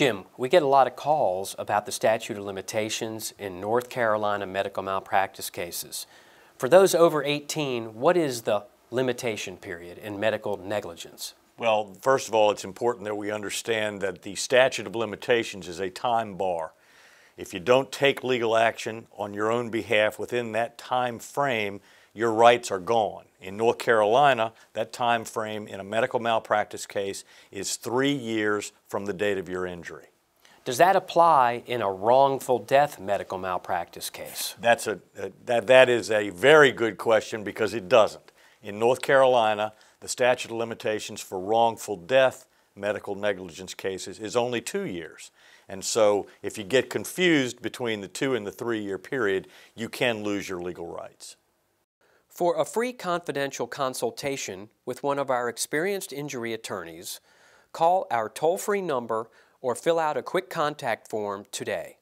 Jim, we get a lot of calls about the statute of limitations in North Carolina medical malpractice cases. For those over 18, what is the limitation period in medical negligence? Well, first of all, it's important that we understand that the statute of limitations is a time bar. If you don't take legal action on your own behalf within that time frame, your rights are gone. In North Carolina, that time frame in a medical malpractice case is three years from the date of your injury. Does that apply in a wrongful death medical malpractice case? That's a, a uh, that, that is a very good question because it doesn't. In North Carolina, the statute of limitations for wrongful death medical negligence cases is only two years. And so if you get confused between the two and the three year period, you can lose your legal rights. For a free confidential consultation with one of our experienced injury attorneys, call our toll free number or fill out a quick contact form today.